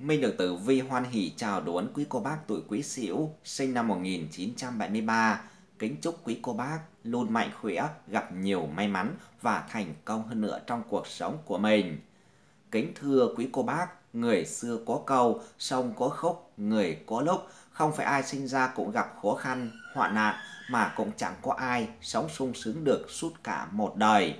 Minh được tử vi hoan hỷ chào đón quý cô bác tuổi quý sửu sinh năm 1973. Kính chúc quý cô bác luôn mạnh khỏe, gặp nhiều may mắn và thành công hơn nữa trong cuộc sống của mình. Kính thưa quý cô bác, người xưa có câu, sông có khúc, người có lúc, không phải ai sinh ra cũng gặp khó khăn, hoạn nạn mà cũng chẳng có ai sống sung sướng được suốt cả một đời.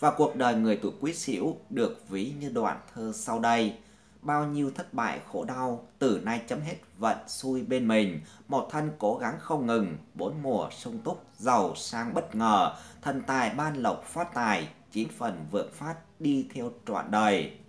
Và cuộc đời người tuổi quý sửu được ví như đoạn thơ sau đây – bao nhiêu thất bại khổ đau từ nay chấm hết vận xui bên mình một thân cố gắng không ngừng bốn mùa sung túc giàu sang bất ngờ thần tài ban lộc phát tài chín phần vượng phát đi theo trọn đời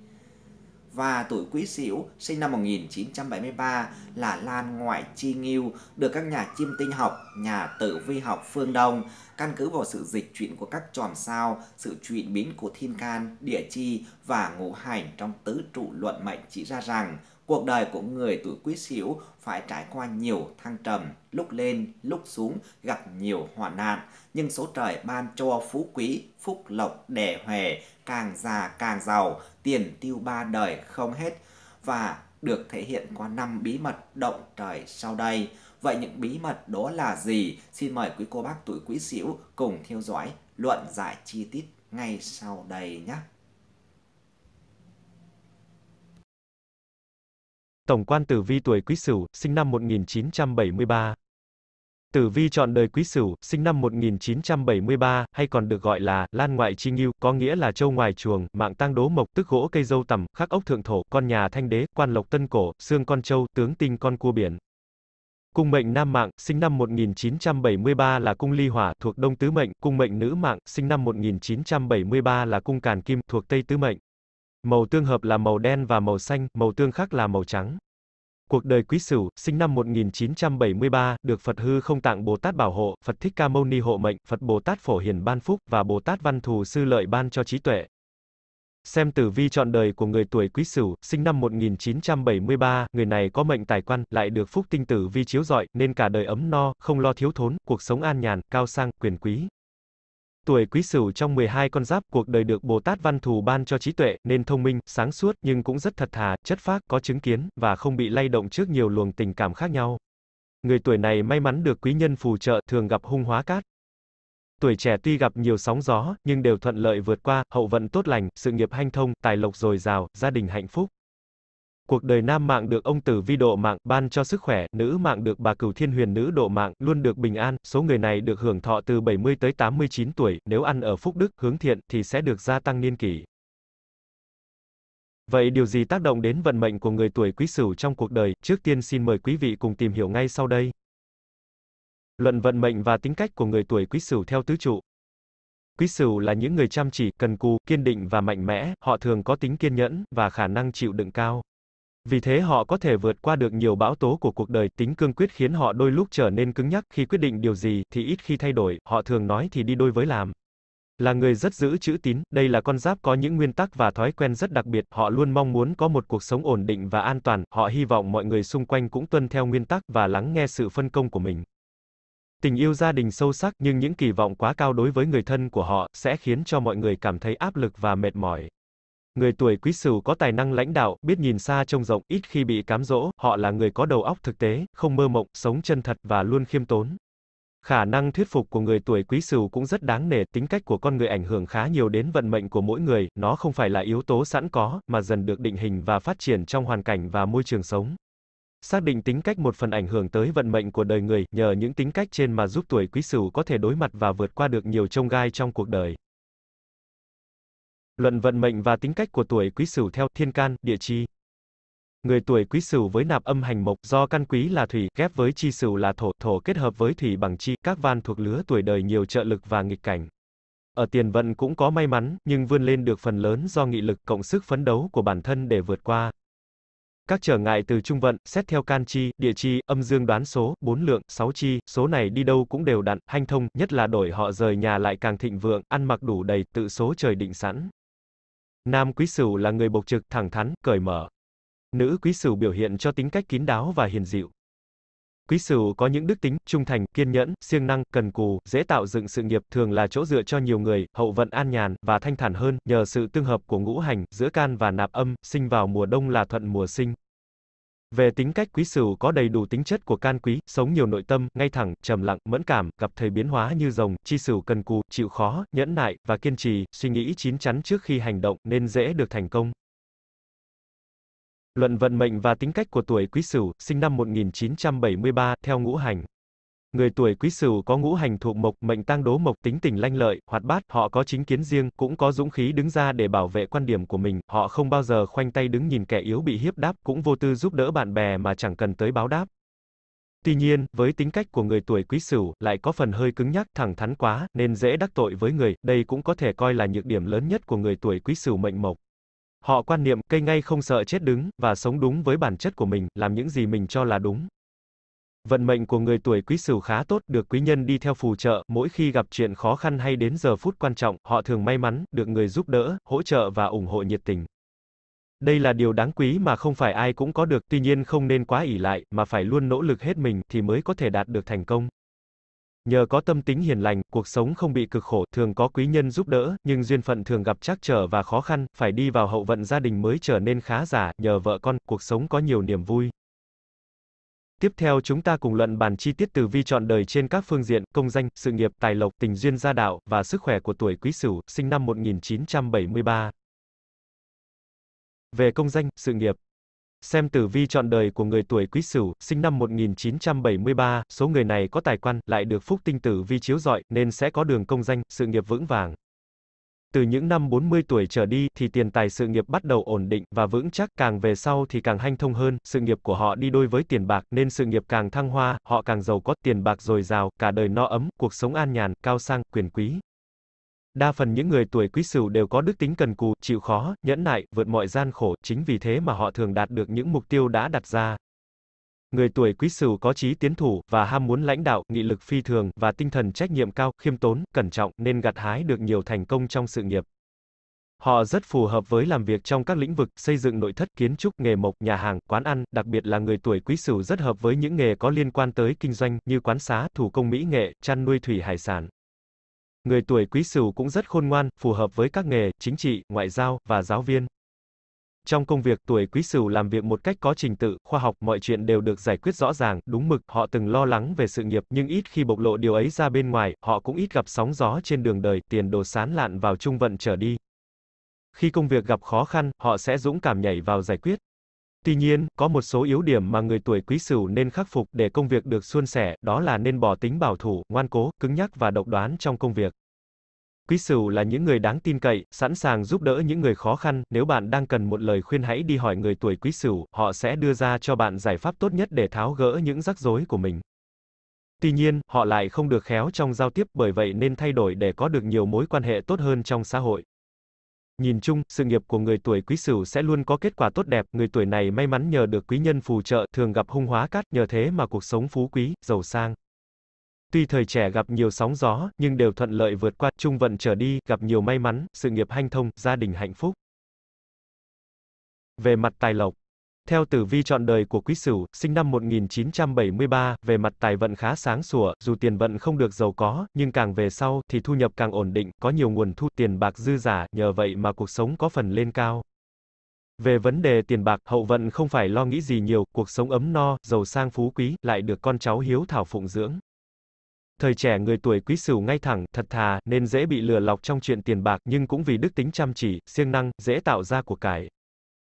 và tuổi Quý Sửu sinh năm 1973 là Lan Ngoại Chi Nghiêu được các nhà chiêm tinh học, nhà tử vi học phương Đông căn cứ vào sự dịch chuyển của các chòm sao, sự chuyển biến của thiên can, địa chi và ngũ hành trong tứ trụ luận mệnh chỉ ra rằng Cuộc đời của người tuổi quý sửu phải trải qua nhiều thăng trầm, lúc lên, lúc xuống, gặp nhiều hoạn nạn. Nhưng số trời ban cho phú quý, phúc lộc đẻ huề, càng già càng giàu, tiền tiêu ba đời không hết. Và được thể hiện qua năm bí mật động trời sau đây. Vậy những bí mật đó là gì? Xin mời quý cô bác tuổi quý sửu cùng theo dõi luận giải chi tiết ngay sau đây nhé. Tổng quan Tử Vi tuổi Quý Sửu, sinh năm 1973. Tử vi chọn đời Quý Sửu, sinh năm 1973, hay còn được gọi là Lan ngoại chi ngưu, có nghĩa là châu ngoài chuồng, mạng tang đố mộc, tức gỗ cây dâu tằm, khắc ốc thượng thổ, con nhà thanh đế, quan lộc tân cổ, xương con châu, tướng tinh con cua biển. Cung mệnh nam mạng, sinh năm 1973 là cung ly hỏa, thuộc đông tứ mệnh, cung mệnh nữ mạng, sinh năm 1973 là cung càn kim, thuộc tây tứ mệnh. Màu tương hợp là màu đen và màu xanh, màu tương khắc là màu trắng. Cuộc đời Quý Sửu, sinh năm 1973, được Phật Hư Không Tạng Bồ Tát bảo hộ, Phật Thích Ca Mâu Ni hộ mệnh, Phật Bồ Tát Phổ Hiền ban phúc và Bồ Tát Văn Thù Sư Lợi ban cho trí tuệ. Xem tử vi chọn đời của người tuổi Quý Sửu, sinh năm 1973, người này có mệnh tài quan, lại được phúc tinh tử vi chiếu rọi, nên cả đời ấm no, không lo thiếu thốn, cuộc sống an nhàn, cao sang, quyền quý. Tuổi quý sửu trong 12 con giáp, cuộc đời được Bồ Tát Văn Thù ban cho trí tuệ, nên thông minh, sáng suốt, nhưng cũng rất thật thà, chất phác, có chứng kiến, và không bị lay động trước nhiều luồng tình cảm khác nhau. Người tuổi này may mắn được quý nhân phù trợ, thường gặp hung hóa cát. Tuổi trẻ tuy gặp nhiều sóng gió, nhưng đều thuận lợi vượt qua, hậu vận tốt lành, sự nghiệp hanh thông, tài lộc dồi dào, gia đình hạnh phúc. Cuộc đời nam mạng được ông Tử Vi độ mạng, ban cho sức khỏe, nữ mạng được bà Cửu Thiên Huyền nữ độ mạng, luôn được bình an, số người này được hưởng thọ từ 70 tới 89 tuổi, nếu ăn ở phúc đức, hướng thiện, thì sẽ được gia tăng niên kỷ. Vậy điều gì tác động đến vận mệnh của người tuổi quý sửu trong cuộc đời? Trước tiên xin mời quý vị cùng tìm hiểu ngay sau đây. Luận vận mệnh và tính cách của người tuổi quý sửu theo tứ trụ. Quý sửu là những người chăm chỉ, cần cù, kiên định và mạnh mẽ, họ thường có tính kiên nhẫn và khả năng chịu đựng cao. Vì thế họ có thể vượt qua được nhiều bão tố của cuộc đời, tính cương quyết khiến họ đôi lúc trở nên cứng nhắc, khi quyết định điều gì thì ít khi thay đổi, họ thường nói thì đi đôi với làm. Là người rất giữ chữ tín, đây là con giáp có những nguyên tắc và thói quen rất đặc biệt, họ luôn mong muốn có một cuộc sống ổn định và an toàn, họ hy vọng mọi người xung quanh cũng tuân theo nguyên tắc và lắng nghe sự phân công của mình. Tình yêu gia đình sâu sắc nhưng những kỳ vọng quá cao đối với người thân của họ sẽ khiến cho mọi người cảm thấy áp lực và mệt mỏi. Người tuổi quý sửu có tài năng lãnh đạo, biết nhìn xa trông rộng, ít khi bị cám dỗ, họ là người có đầu óc thực tế, không mơ mộng, sống chân thật và luôn khiêm tốn. Khả năng thuyết phục của người tuổi quý sửu cũng rất đáng nể, tính cách của con người ảnh hưởng khá nhiều đến vận mệnh của mỗi người, nó không phải là yếu tố sẵn có, mà dần được định hình và phát triển trong hoàn cảnh và môi trường sống. Xác định tính cách một phần ảnh hưởng tới vận mệnh của đời người, nhờ những tính cách trên mà giúp tuổi quý sửu có thể đối mặt và vượt qua được nhiều chông gai trong cuộc đời. Luận vận mệnh và tính cách của tuổi Quý Sửu theo thiên can, địa chi. Người tuổi Quý Sửu với nạp âm hành mộc, do căn quý là thủy, ghép với chi Sửu là thổ, thổ kết hợp với thủy bằng chi, các van thuộc lứa tuổi đời nhiều trợ lực và nghịch cảnh. Ở tiền vận cũng có may mắn, nhưng vươn lên được phần lớn do nghị lực cộng sức phấn đấu của bản thân để vượt qua. Các trở ngại từ trung vận, xét theo can chi, địa chi, âm dương đoán số, bốn lượng, sáu chi, số này đi đâu cũng đều đặn, hanh thông, nhất là đổi họ rời nhà lại càng thịnh vượng, ăn mặc đủ đầy, tự số trời định sẵn. Nam quý sửu là người bộc trực, thẳng thắn, cởi mở. Nữ quý sửu biểu hiện cho tính cách kín đáo và hiền dịu. Quý sửu có những đức tính, trung thành, kiên nhẫn, siêng năng, cần cù, dễ tạo dựng sự nghiệp, thường là chỗ dựa cho nhiều người, hậu vận an nhàn, và thanh thản hơn, nhờ sự tương hợp của ngũ hành, giữa can và nạp âm, sinh vào mùa đông là thuận mùa sinh. Về tính cách quý sửu có đầy đủ tính chất của can quý, sống nhiều nội tâm, ngay thẳng, trầm lặng, mẫn cảm, gặp thời biến hóa như rồng, chi sửu cần cù, chịu khó, nhẫn nại, và kiên trì, suy nghĩ chín chắn trước khi hành động, nên dễ được thành công. Luận vận mệnh và tính cách của tuổi quý sửu, sinh năm 1973, theo ngũ hành. Người tuổi Quý Sửu có ngũ hành thuộc mộc, mệnh tang đố mộc, tính tình lanh lợi, hoạt bát, họ có chính kiến riêng, cũng có dũng khí đứng ra để bảo vệ quan điểm của mình, họ không bao giờ khoanh tay đứng nhìn kẻ yếu bị hiếp đáp, cũng vô tư giúp đỡ bạn bè mà chẳng cần tới báo đáp. Tuy nhiên, với tính cách của người tuổi Quý Sửu lại có phần hơi cứng nhắc, thẳng thắn quá nên dễ đắc tội với người, đây cũng có thể coi là nhược điểm lớn nhất của người tuổi Quý Sửu mệnh mộc. Họ quan niệm cây ngay không sợ chết đứng và sống đúng với bản chất của mình, làm những gì mình cho là đúng. Vận mệnh của người tuổi quý sửu khá tốt, được quý nhân đi theo phù trợ, mỗi khi gặp chuyện khó khăn hay đến giờ phút quan trọng, họ thường may mắn, được người giúp đỡ, hỗ trợ và ủng hộ nhiệt tình. Đây là điều đáng quý mà không phải ai cũng có được, tuy nhiên không nên quá ỷ lại, mà phải luôn nỗ lực hết mình, thì mới có thể đạt được thành công. Nhờ có tâm tính hiền lành, cuộc sống không bị cực khổ, thường có quý nhân giúp đỡ, nhưng duyên phận thường gặp trắc trở và khó khăn, phải đi vào hậu vận gia đình mới trở nên khá giả, nhờ vợ con, cuộc sống có nhiều niềm vui. Tiếp theo chúng ta cùng luận bàn chi tiết tử vi chọn đời trên các phương diện, công danh, sự nghiệp, tài lộc, tình duyên gia đạo, và sức khỏe của tuổi quý sửu, sinh năm 1973. Về công danh, sự nghiệp. Xem tử vi chọn đời của người tuổi quý sửu, sinh năm 1973, số người này có tài quan, lại được phúc tinh tử vi chiếu rọi, nên sẽ có đường công danh, sự nghiệp vững vàng. Từ những năm 40 tuổi trở đi thì tiền tài sự nghiệp bắt đầu ổn định và vững chắc, càng về sau thì càng hanh thông hơn, sự nghiệp của họ đi đôi với tiền bạc nên sự nghiệp càng thăng hoa, họ càng giàu có, tiền bạc dồi dào, cả đời no ấm, cuộc sống an nhàn, cao sang, quyền quý. Đa phần những người tuổi quý sửu đều có đức tính cần cù, chịu khó, nhẫn nại, vượt mọi gian khổ, chính vì thế mà họ thường đạt được những mục tiêu đã đặt ra. Người tuổi quý sửu có trí tiến thủ và ham muốn lãnh đạo, nghị lực phi thường và tinh thần trách nhiệm cao, khiêm tốn, cẩn trọng nên gặt hái được nhiều thành công trong sự nghiệp. Họ rất phù hợp với làm việc trong các lĩnh vực xây dựng nội thất, kiến trúc, nghề mộc, nhà hàng, quán ăn, đặc biệt là người tuổi Quý Sửu rất hợp với những nghề có liên quan tới kinh doanh như quán xá, thủ công mỹ nghệ, chăn nuôi thủy hải sản. Người tuổi Quý Sửu cũng rất khôn ngoan, phù hợp với các nghề chính trị, ngoại giao và giáo viên trong công việc tuổi quý sửu làm việc một cách có trình tự, khoa học, mọi chuyện đều được giải quyết rõ ràng, đúng mực, họ từng lo lắng về sự nghiệp, nhưng ít khi bộc lộ điều ấy ra bên ngoài, họ cũng ít gặp sóng gió trên đường đời, tiền đồ sán lạn vào trung vận trở đi. Khi công việc gặp khó khăn, họ sẽ dũng cảm nhảy vào giải quyết. Tuy nhiên, có một số yếu điểm mà người tuổi quý sửu nên khắc phục để công việc được suôn sẻ, đó là nên bỏ tính bảo thủ, ngoan cố, cứng nhắc và độc đoán trong công việc. Quý sửu là những người đáng tin cậy, sẵn sàng giúp đỡ những người khó khăn, nếu bạn đang cần một lời khuyên hãy đi hỏi người tuổi quý sửu, họ sẽ đưa ra cho bạn giải pháp tốt nhất để tháo gỡ những rắc rối của mình. Tuy nhiên, họ lại không được khéo trong giao tiếp, bởi vậy nên thay đổi để có được nhiều mối quan hệ tốt hơn trong xã hội. Nhìn chung, sự nghiệp của người tuổi quý sửu sẽ luôn có kết quả tốt đẹp, người tuổi này may mắn nhờ được quý nhân phù trợ, thường gặp hung hóa cát, nhờ thế mà cuộc sống phú quý, giàu sang. Tuy thời trẻ gặp nhiều sóng gió, nhưng đều thuận lợi vượt qua, trung vận trở đi, gặp nhiều may mắn, sự nghiệp hanh thông, gia đình hạnh phúc. Về mặt tài lộc, theo tử vi chọn đời của Quý Sửu, sinh năm 1973, về mặt tài vận khá sáng sủa, dù tiền vận không được giàu có, nhưng càng về sau thì thu nhập càng ổn định, có nhiều nguồn thu tiền bạc dư giả, nhờ vậy mà cuộc sống có phần lên cao. Về vấn đề tiền bạc, hậu vận không phải lo nghĩ gì nhiều, cuộc sống ấm no, giàu sang phú quý, lại được con cháu hiếu thảo phụng dưỡng. Thời trẻ người tuổi quý sửu ngay thẳng, thật thà, nên dễ bị lừa lọc trong chuyện tiền bạc nhưng cũng vì đức tính chăm chỉ, siêng năng, dễ tạo ra của cải.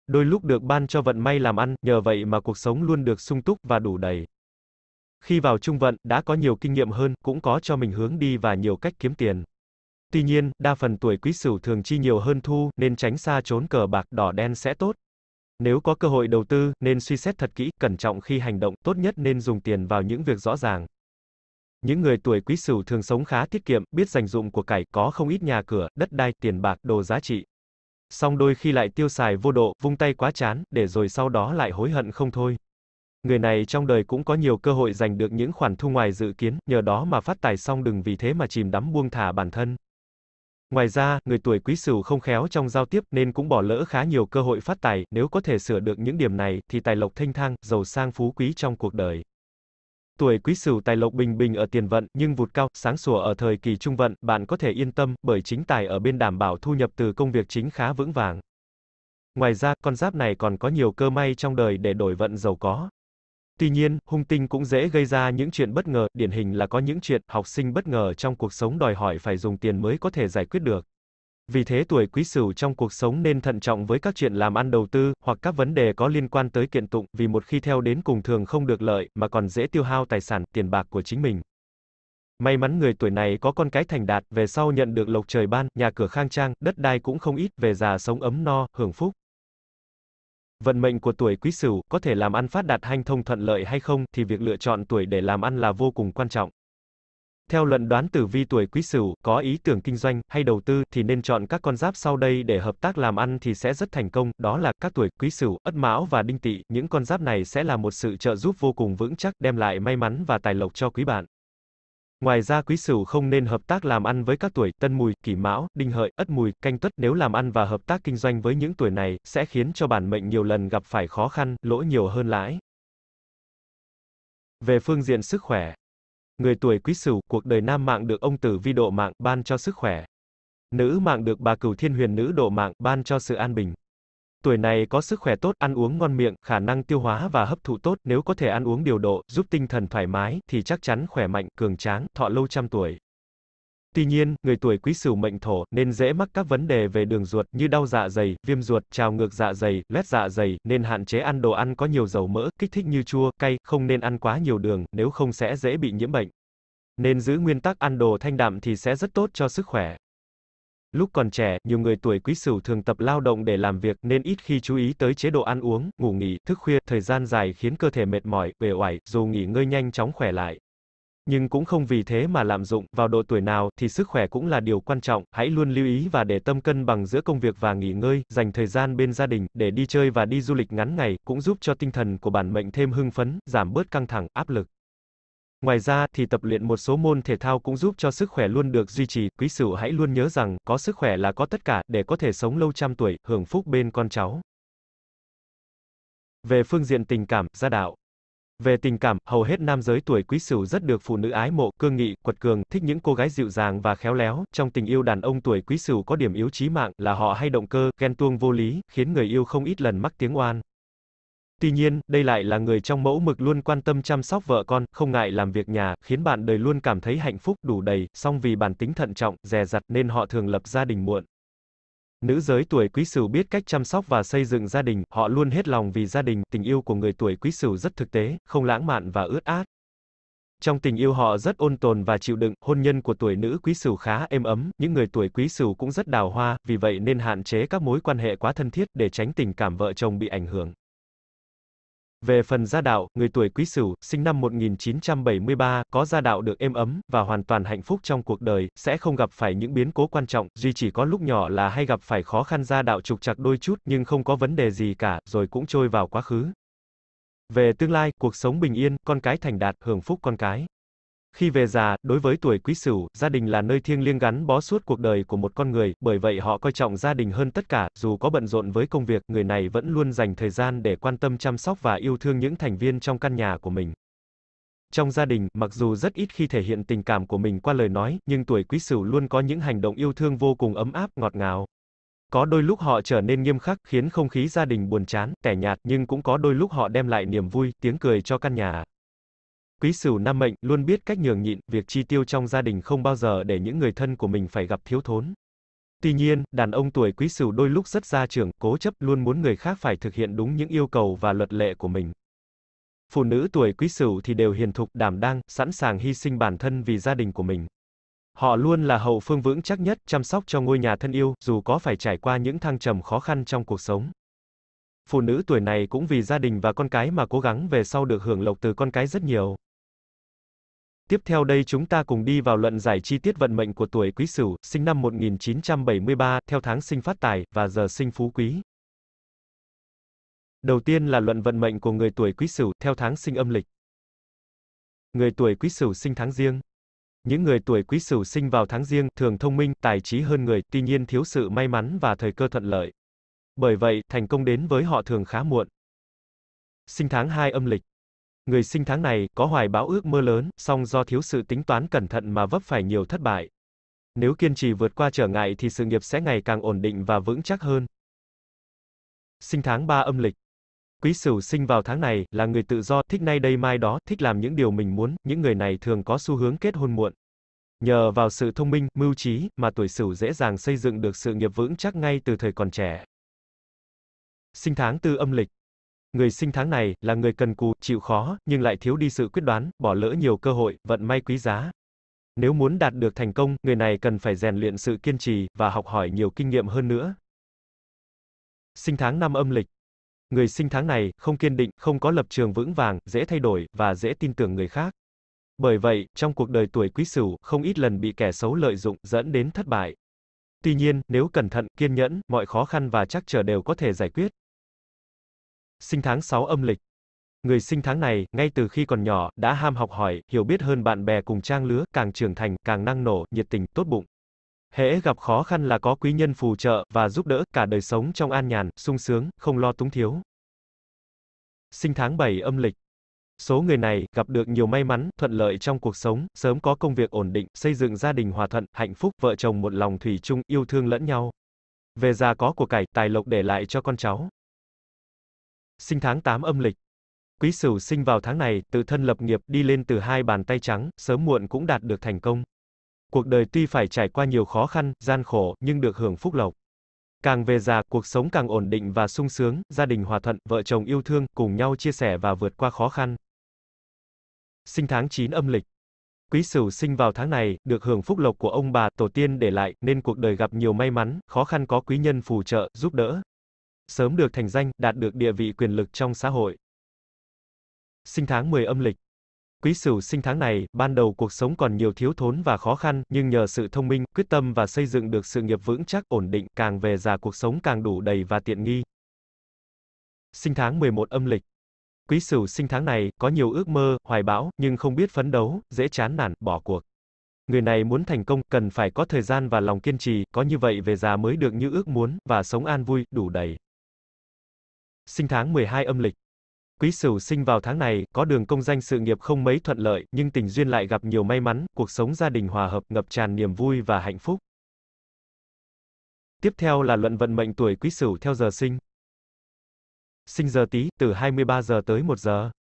Đôi lúc được ban cho vận may làm ăn, nhờ vậy mà cuộc sống luôn được sung túc và đủ đầy. Khi vào trung vận, đã có nhiều kinh nghiệm hơn, cũng có cho mình hướng đi và nhiều cách kiếm tiền. Tuy nhiên, đa phần tuổi quý sửu thường chi nhiều hơn thu, nên tránh xa trốn cờ bạc đỏ đen sẽ tốt. Nếu có cơ hội đầu tư, nên suy xét thật kỹ, cẩn trọng khi hành động, tốt nhất nên dùng tiền vào những việc rõ ràng. Những người tuổi quý sửu thường sống khá tiết kiệm, biết dành dụng của cải, có không ít nhà cửa, đất đai, tiền bạc, đồ giá trị. Song đôi khi lại tiêu xài vô độ, vung tay quá chán, để rồi sau đó lại hối hận không thôi. Người này trong đời cũng có nhiều cơ hội giành được những khoản thu ngoài dự kiến, nhờ đó mà phát tài xong đừng vì thế mà chìm đắm buông thả bản thân. Ngoài ra, người tuổi quý sửu không khéo trong giao tiếp nên cũng bỏ lỡ khá nhiều cơ hội phát tài, nếu có thể sửa được những điểm này thì tài lộc thanh thang, giàu sang phú quý trong cuộc đời. Tuổi quý sửu tài lộc bình bình ở tiền vận, nhưng vụt cao, sáng sủa ở thời kỳ trung vận, bạn có thể yên tâm, bởi chính tài ở bên đảm bảo thu nhập từ công việc chính khá vững vàng. Ngoài ra, con giáp này còn có nhiều cơ may trong đời để đổi vận giàu có. Tuy nhiên, hung tinh cũng dễ gây ra những chuyện bất ngờ, điển hình là có những chuyện học sinh bất ngờ trong cuộc sống đòi hỏi phải dùng tiền mới có thể giải quyết được. Vì thế tuổi quý sửu trong cuộc sống nên thận trọng với các chuyện làm ăn đầu tư, hoặc các vấn đề có liên quan tới kiện tụng, vì một khi theo đến cùng thường không được lợi, mà còn dễ tiêu hao tài sản, tiền bạc của chính mình. May mắn người tuổi này có con cái thành đạt, về sau nhận được lộc trời ban, nhà cửa khang trang, đất đai cũng không ít, về già sống ấm no, hưởng phúc. Vận mệnh của tuổi quý sửu có thể làm ăn phát đạt hanh thông thuận lợi hay không thì việc lựa chọn tuổi để làm ăn là vô cùng quan trọng. Theo luận đoán tử vi tuổi Quý Sửu, có ý tưởng kinh doanh hay đầu tư thì nên chọn các con giáp sau đây để hợp tác làm ăn thì sẽ rất thành công, đó là các tuổi Quý Sửu, Ất Mão và Đinh Tỵ, những con giáp này sẽ là một sự trợ giúp vô cùng vững chắc đem lại may mắn và tài lộc cho quý bạn. Ngoài ra Quý Sửu không nên hợp tác làm ăn với các tuổi Tân Mùi, Kỷ Mão, Đinh Hợi, Ất Mùi, Canh Tuất nếu làm ăn và hợp tác kinh doanh với những tuổi này sẽ khiến cho bản mệnh nhiều lần gặp phải khó khăn, lỗ nhiều hơn lãi. Về phương diện sức khỏe Người tuổi quý sửu, cuộc đời nam mạng được ông tử vi độ mạng, ban cho sức khỏe. Nữ mạng được bà cửu thiên huyền nữ độ mạng, ban cho sự an bình. Tuổi này có sức khỏe tốt, ăn uống ngon miệng, khả năng tiêu hóa và hấp thụ tốt, nếu có thể ăn uống điều độ, giúp tinh thần thoải mái, thì chắc chắn khỏe mạnh, cường tráng, thọ lâu trăm tuổi. Tuy nhiên, người tuổi quý sửu mệnh thổ nên dễ mắc các vấn đề về đường ruột như đau dạ dày, viêm ruột, trào ngược dạ dày, loét dạ dày, nên hạn chế ăn đồ ăn có nhiều dầu mỡ, kích thích như chua, cay, không nên ăn quá nhiều đường, nếu không sẽ dễ bị nhiễm bệnh. Nên giữ nguyên tắc ăn đồ thanh đạm thì sẽ rất tốt cho sức khỏe. Lúc còn trẻ, nhiều người tuổi quý sửu thường tập lao động để làm việc nên ít khi chú ý tới chế độ ăn uống, ngủ nghỉ, thức khuya, thời gian dài khiến cơ thể mệt mỏi, uể oải, dù nghỉ ngơi nhanh chóng khỏe lại nhưng cũng không vì thế mà lạm dụng, vào độ tuổi nào thì sức khỏe cũng là điều quan trọng, hãy luôn lưu ý và để tâm cân bằng giữa công việc và nghỉ ngơi, dành thời gian bên gia đình để đi chơi và đi du lịch ngắn ngày cũng giúp cho tinh thần của bản mệnh thêm hưng phấn, giảm bớt căng thẳng, áp lực. Ngoài ra thì tập luyện một số môn thể thao cũng giúp cho sức khỏe luôn được duy trì, quý sửu hãy luôn nhớ rằng có sức khỏe là có tất cả để có thể sống lâu trăm tuổi, hưởng phúc bên con cháu. Về phương diện tình cảm, gia đạo về tình cảm, hầu hết nam giới tuổi quý sửu rất được phụ nữ ái mộ, cương nghị, quật cường, thích những cô gái dịu dàng và khéo léo. Trong tình yêu đàn ông tuổi quý sửu có điểm yếu chí mạng là họ hay động cơ, ghen tuông vô lý, khiến người yêu không ít lần mắc tiếng oan. Tuy nhiên, đây lại là người trong mẫu mực luôn quan tâm chăm sóc vợ con, không ngại làm việc nhà, khiến bạn đời luôn cảm thấy hạnh phúc, đủ đầy, song vì bản tính thận trọng, dè dặt nên họ thường lập gia đình muộn. Nữ giới tuổi Quý Sửu biết cách chăm sóc và xây dựng gia đình, họ luôn hết lòng vì gia đình, tình yêu của người tuổi Quý Sửu rất thực tế, không lãng mạn và ướt át. Trong tình yêu họ rất ôn tồn và chịu đựng, hôn nhân của tuổi nữ Quý Sửu khá êm ấm, những người tuổi Quý Sửu cũng rất đào hoa, vì vậy nên hạn chế các mối quan hệ quá thân thiết để tránh tình cảm vợ chồng bị ảnh hưởng. Về phần gia đạo, người tuổi Quý Sửu, sinh năm 1973, có gia đạo được êm ấm và hoàn toàn hạnh phúc trong cuộc đời, sẽ không gặp phải những biến cố quan trọng, duy chỉ có lúc nhỏ là hay gặp phải khó khăn gia đạo trục chặt đôi chút, nhưng không có vấn đề gì cả, rồi cũng trôi vào quá khứ. Về tương lai, cuộc sống bình yên, con cái thành đạt, hưởng phúc con cái. Khi về già, đối với tuổi quý sửu, gia đình là nơi thiêng liêng gắn bó suốt cuộc đời của một con người, bởi vậy họ coi trọng gia đình hơn tất cả, dù có bận rộn với công việc, người này vẫn luôn dành thời gian để quan tâm chăm sóc và yêu thương những thành viên trong căn nhà của mình. Trong gia đình, mặc dù rất ít khi thể hiện tình cảm của mình qua lời nói, nhưng tuổi quý sửu luôn có những hành động yêu thương vô cùng ấm áp, ngọt ngào. Có đôi lúc họ trở nên nghiêm khắc, khiến không khí gia đình buồn chán, tẻ nhạt, nhưng cũng có đôi lúc họ đem lại niềm vui, tiếng cười cho căn nhà. Quý Sửu Nam mệnh luôn biết cách nhường nhịn, việc chi tiêu trong gia đình không bao giờ để những người thân của mình phải gặp thiếu thốn. Tuy nhiên, đàn ông tuổi Quý Sửu đôi lúc rất gia trưởng, cố chấp luôn muốn người khác phải thực hiện đúng những yêu cầu và luật lệ của mình. Phụ nữ tuổi Quý Sửu thì đều hiền thục, đảm đang, sẵn sàng hy sinh bản thân vì gia đình của mình. Họ luôn là hậu phương vững chắc nhất, chăm sóc cho ngôi nhà thân yêu, dù có phải trải qua những thăng trầm khó khăn trong cuộc sống. Phụ nữ tuổi này cũng vì gia đình và con cái mà cố gắng về sau được hưởng lộc từ con cái rất nhiều. Tiếp theo đây chúng ta cùng đi vào luận giải chi tiết vận mệnh của tuổi Quý Sửu, sinh năm 1973, theo tháng sinh phát tài và giờ sinh phú quý. Đầu tiên là luận vận mệnh của người tuổi Quý Sửu theo tháng sinh âm lịch. Người tuổi Quý Sửu sinh tháng Giêng. Những người tuổi Quý Sửu sinh vào tháng Giêng thường thông minh, tài trí hơn người, tuy nhiên thiếu sự may mắn và thời cơ thuận lợi. Bởi vậy, thành công đến với họ thường khá muộn. Sinh tháng 2 âm lịch. Người sinh tháng này có hoài bão ước mơ lớn, song do thiếu sự tính toán cẩn thận mà vấp phải nhiều thất bại. Nếu kiên trì vượt qua trở ngại thì sự nghiệp sẽ ngày càng ổn định và vững chắc hơn. Sinh tháng 3 âm lịch. Quý Sửu sinh vào tháng này là người tự do, thích nay đây mai đó, thích làm những điều mình muốn, những người này thường có xu hướng kết hôn muộn. Nhờ vào sự thông minh, mưu trí mà tuổi Sửu dễ dàng xây dựng được sự nghiệp vững chắc ngay từ thời còn trẻ. Sinh tháng 4 âm lịch Người sinh tháng này là người cần cù, chịu khó, nhưng lại thiếu đi sự quyết đoán, bỏ lỡ nhiều cơ hội, vận may quý giá. Nếu muốn đạt được thành công, người này cần phải rèn luyện sự kiên trì và học hỏi nhiều kinh nghiệm hơn nữa. Sinh tháng năm âm lịch. Người sinh tháng này không kiên định, không có lập trường vững vàng, dễ thay đổi và dễ tin tưởng người khác. Bởi vậy, trong cuộc đời tuổi Quý Sửu, không ít lần bị kẻ xấu lợi dụng, dẫn đến thất bại. Tuy nhiên, nếu cẩn thận, kiên nhẫn, mọi khó khăn và trắc trở đều có thể giải quyết sinh tháng 6 âm lịch. Người sinh tháng này, ngay từ khi còn nhỏ, đã ham học hỏi, hiểu biết hơn bạn bè cùng trang lứa, càng trưởng thành, càng năng nổ, nhiệt tình, tốt bụng. Hễ gặp khó khăn là có quý nhân phù trợ và giúp đỡ, cả đời sống trong an nhàn, sung sướng, không lo túng thiếu. Sinh tháng 7 âm lịch. Số người này gặp được nhiều may mắn, thuận lợi trong cuộc sống, sớm có công việc ổn định, xây dựng gia đình hòa thuận, hạnh phúc, vợ chồng một lòng thủy chung, yêu thương lẫn nhau. Về già có của cải, tài lộc để lại cho con cháu sinh tháng 8 âm lịch. Quý Sửu sinh vào tháng này, tự thân lập nghiệp đi lên từ hai bàn tay trắng, sớm muộn cũng đạt được thành công. Cuộc đời tuy phải trải qua nhiều khó khăn, gian khổ, nhưng được hưởng phúc lộc. Càng về già, cuộc sống càng ổn định và sung sướng, gia đình hòa thuận, vợ chồng yêu thương, cùng nhau chia sẻ và vượt qua khó khăn. Sinh tháng 9 âm lịch. Quý Sửu sinh vào tháng này, được hưởng phúc lộc của ông bà, tổ tiên để lại, nên cuộc đời gặp nhiều may mắn, khó khăn có quý nhân phù trợ, giúp đỡ, sớm được thành danh, đạt được địa vị quyền lực trong xã hội. Sinh tháng 10 âm lịch Quý Sửu sinh tháng này, ban đầu cuộc sống còn nhiều thiếu thốn và khó khăn, nhưng nhờ sự thông minh, quyết tâm và xây dựng được sự nghiệp vững chắc, ổn định, càng về già cuộc sống càng đủ đầy và tiện nghi. Sinh tháng 11 âm lịch Quý Sửu sinh tháng này, có nhiều ước mơ, hoài bão, nhưng không biết phấn đấu, dễ chán nản, bỏ cuộc. Người này muốn thành công, cần phải có thời gian và lòng kiên trì, có như vậy về già mới được như ước muốn, và sống an vui, đủ đầy sinh tháng 12 âm lịch. Quý Sửu sinh vào tháng này, có đường công danh sự nghiệp không mấy thuận lợi, nhưng tình duyên lại gặp nhiều may mắn, cuộc sống gia đình hòa hợp, ngập tràn niềm vui và hạnh phúc. Tiếp theo là luận vận mệnh tuổi Quý Sửu theo giờ sinh. Sinh giờ Tý, từ 23 giờ tới 1 giờ.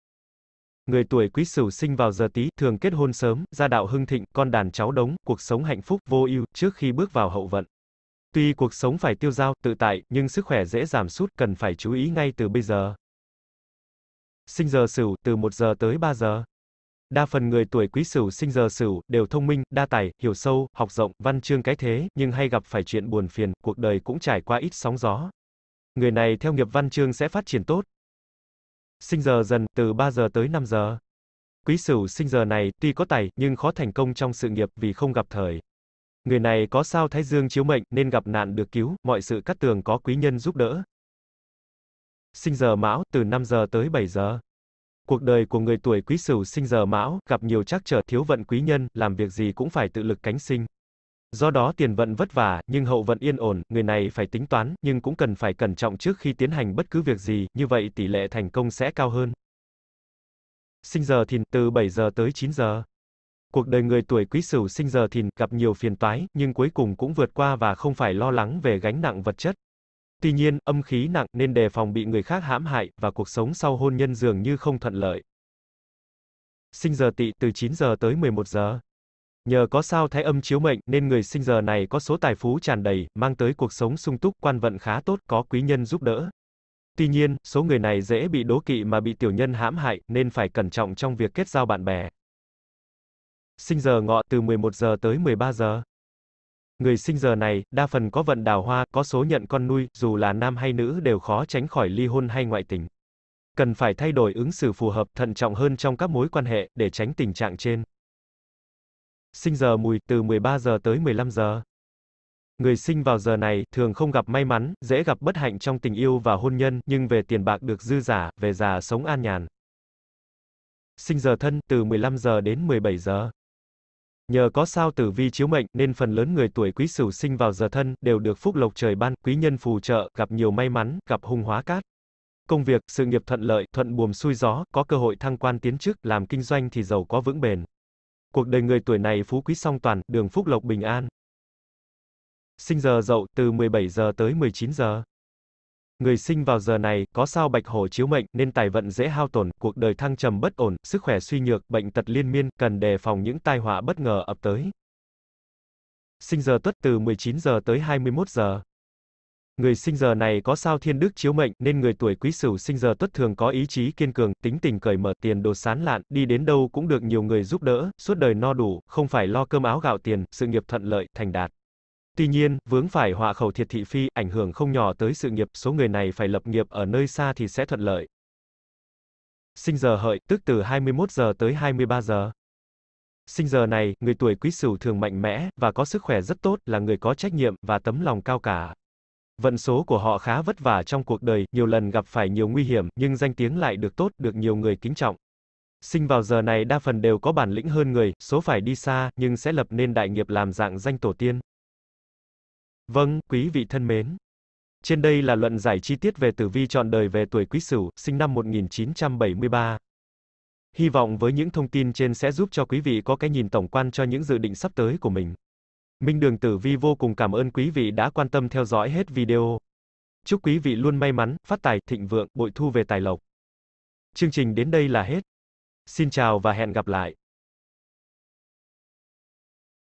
Người tuổi Quý Sửu sinh vào giờ Tý, thường kết hôn sớm, gia đạo hưng thịnh, con đàn cháu đống, cuộc sống hạnh phúc vô ưu trước khi bước vào hậu vận. Tuy cuộc sống phải tiêu dao, tự tại, nhưng sức khỏe dễ giảm sút, cần phải chú ý ngay từ bây giờ. Sinh giờ Sửu, từ 1 giờ tới 3 giờ. Đa phần người tuổi Quý Sửu sinh giờ Sửu đều thông minh, đa tài, hiểu sâu, học rộng, văn chương cái thế, nhưng hay gặp phải chuyện buồn phiền, cuộc đời cũng trải qua ít sóng gió. Người này theo nghiệp văn chương sẽ phát triển tốt. Sinh giờ dần từ 3 giờ tới 5 giờ. Quý Sửu sinh giờ này tuy có tài nhưng khó thành công trong sự nghiệp vì không gặp thời. Người này có sao thái dương chiếu mệnh, nên gặp nạn được cứu, mọi sự cắt tường có quý nhân giúp đỡ. Sinh giờ mão, từ 5 giờ tới 7 giờ. Cuộc đời của người tuổi quý sửu sinh giờ mão, gặp nhiều trắc trở thiếu vận quý nhân, làm việc gì cũng phải tự lực cánh sinh. Do đó tiền vận vất vả, nhưng hậu vận yên ổn, người này phải tính toán, nhưng cũng cần phải cẩn trọng trước khi tiến hành bất cứ việc gì, như vậy tỷ lệ thành công sẽ cao hơn. Sinh giờ thìn từ 7 giờ tới 9 giờ. Cuộc đời người tuổi quý sửu sinh giờ thìn gặp nhiều phiền toái, nhưng cuối cùng cũng vượt qua và không phải lo lắng về gánh nặng vật chất. Tuy nhiên, âm khí nặng nên đề phòng bị người khác hãm hại và cuộc sống sau hôn nhân dường như không thuận lợi. Sinh giờ tỵ từ 9 giờ tới 11 giờ. Nhờ có sao thái âm chiếu mệnh nên người sinh giờ này có số tài phú tràn đầy, mang tới cuộc sống sung túc, quan vận khá tốt, có quý nhân giúp đỡ. Tuy nhiên, số người này dễ bị đố kỵ mà bị tiểu nhân hãm hại nên phải cẩn trọng trong việc kết giao bạn bè sinh giờ ngọ từ 11 giờ tới 13 giờ. Người sinh giờ này, đa phần có vận đào hoa, có số nhận con nuôi, dù là nam hay nữ đều khó tránh khỏi ly hôn hay ngoại tình. Cần phải thay đổi ứng xử phù hợp, thận trọng hơn trong các mối quan hệ, để tránh tình trạng trên. Sinh giờ mùi, từ 13 giờ tới 15 giờ. Người sinh vào giờ này, thường không gặp may mắn, dễ gặp bất hạnh trong tình yêu và hôn nhân, nhưng về tiền bạc được dư giả, về già sống an nhàn. Sinh giờ thân, từ 15 giờ đến 17 giờ. Nhờ có sao tử vi chiếu mệnh nên phần lớn người tuổi quý sửu sinh vào giờ thân đều được phúc lộc trời ban, quý nhân phù trợ, gặp nhiều may mắn, gặp hung hóa cát. Công việc, sự nghiệp thuận lợi, thuận buồm xuôi gió, có cơ hội thăng quan tiến chức, làm kinh doanh thì giàu có vững bền. Cuộc đời người tuổi này phú quý song toàn, đường phúc lộc bình an. Sinh giờ dậu từ 17 giờ tới 19 giờ. Người sinh vào giờ này, có sao bạch hổ chiếu mệnh, nên tài vận dễ hao tổn, cuộc đời thăng trầm bất ổn, sức khỏe suy nhược, bệnh tật liên miên, cần đề phòng những tai họa bất ngờ ập tới. Sinh giờ tuất từ 19 giờ tới 21 giờ. Người sinh giờ này có sao thiên đức chiếu mệnh, nên người tuổi quý sửu sinh giờ tuất thường có ý chí kiên cường, tính tình cởi mở, tiền đồ sán lạn, đi đến đâu cũng được nhiều người giúp đỡ, suốt đời no đủ, không phải lo cơm áo gạo tiền, sự nghiệp thuận lợi, thành đạt. Tuy nhiên, vướng phải họa khẩu thiệt thị phi, ảnh hưởng không nhỏ tới sự nghiệp, số người này phải lập nghiệp ở nơi xa thì sẽ thuận lợi. Sinh giờ hợi, tức từ 21 giờ tới 23 giờ. Sinh giờ này, người tuổi quý sửu thường mạnh mẽ, và có sức khỏe rất tốt, là người có trách nhiệm, và tấm lòng cao cả. Vận số của họ khá vất vả trong cuộc đời, nhiều lần gặp phải nhiều nguy hiểm, nhưng danh tiếng lại được tốt, được nhiều người kính trọng. Sinh vào giờ này đa phần đều có bản lĩnh hơn người, số phải đi xa, nhưng sẽ lập nên đại nghiệp làm dạng danh tổ tiên. Vâng, quý vị thân mến. Trên đây là luận giải chi tiết về tử vi chọn đời về tuổi Quý Sửu, sinh năm 1973. Hy vọng với những thông tin trên sẽ giúp cho quý vị có cái nhìn tổng quan cho những dự định sắp tới của mình. Minh Đường Tử Vi vô cùng cảm ơn quý vị đã quan tâm theo dõi hết video. Chúc quý vị luôn may mắn, phát tài, thịnh vượng, bội thu về tài lộc. Chương trình đến đây là hết. Xin chào và hẹn gặp lại.